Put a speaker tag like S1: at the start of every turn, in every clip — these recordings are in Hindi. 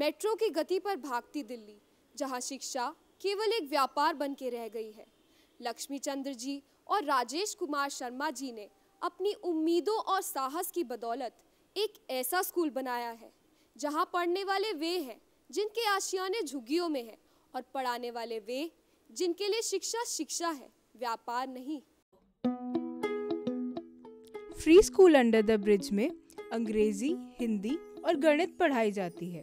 S1: मेट्रो की गति पर भागती दिल्ली जहां शिक्षा केवल एक व्यापार बन के रह गई है लक्ष्मी चंद्र जी और राजेश कुमार शर्मा जी ने अपनी उम्मीदों और साहस की बदौलत एक ऐसा स्कूल बनाया है जहां पढ़ने वाले वे हैं जिनके आशियाने झुग्गियों में है और पढ़ाने वाले वे जिनके लिए शिक्षा शिक्षा
S2: है व्यापार नहीं free school under the bridge में अंग्रेजी हिंदी और गणित पढ़ाई जाती है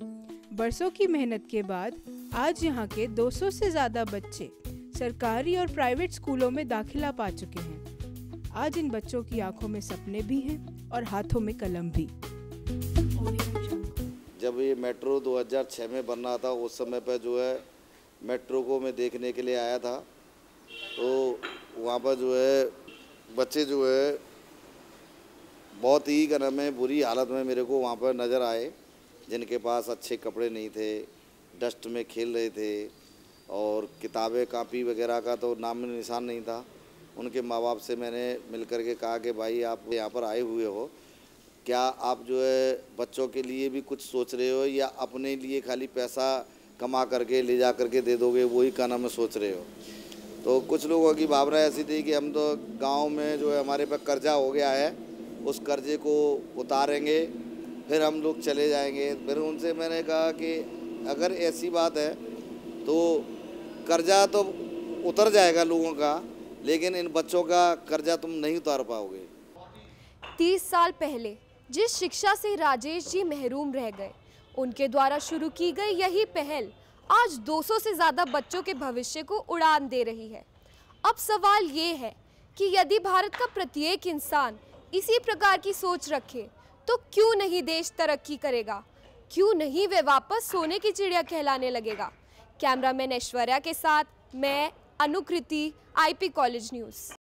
S2: बरसों की मेहनत के बाद आज यहाँ के 200 से ज़्यादा बच्चे सरकारी और प्राइवेट स्कूलों में दाखिला पा चुके हैं आज इन बच्चों की आंखों में सपने भी हैं और हाथों में कलम भी
S3: जब ये मेट्रो 2006 में बन रहा था उस समय पर जो है मेट्रो को मैं देखने के लिए आया था तो वहाँ पर जो है बच्चे जो है बहुत ही गर्म में बुरी हालत में मेरे को वहाँ पर नज़र आए जिनके पास अच्छे कपड़े नहीं थे डस्ट में खेल रहे थे और किताबें कापी वगैरह का तो नाम निशान नहीं था उनके माँ बाप से मैंने मिल कर के कहा कि भाई आप यहाँ पर आए हुए हो क्या आप जो है बच्चों के लिए भी कुछ सोच रहे हो या अपने लिए खाली पैसा कमा करके ले जा करके दे दोगे वही का नाम सोच रहे हो तो कुछ लोगों की भावना ऐसी थी कि हम तो गांव में जो है हमारे पर कर्जा हो गया है उस कर्जे को उतारेंगे फिर हम लोग चले जाएंगे फिर उनसे मैंने कहा कि अगर ऐसी बात है तो कर्जा तो उतर जाएगा लोगों का लेकिन इन बच्चों का कर्जा तुम नहीं उतार पाओगे
S1: तीस साल पहले जिस शिक्षा से राजेश जी महरूम रह गए उनके द्वारा शुरू की गई यही पहल आज 200 से ज़्यादा बच्चों के भविष्य को उड़ान दे रही है अब सवाल ये है कि यदि भारत का प्रत्येक इंसान इसी प्रकार की सोच रखे तो क्यों नहीं देश तरक्की करेगा क्यों नहीं वे वापस सोने की चिड़िया कहलाने लगेगा कैमरामैन ऐश्वर्या के साथ मैं अनुकृति
S2: आईपी कॉलेज न्यूज़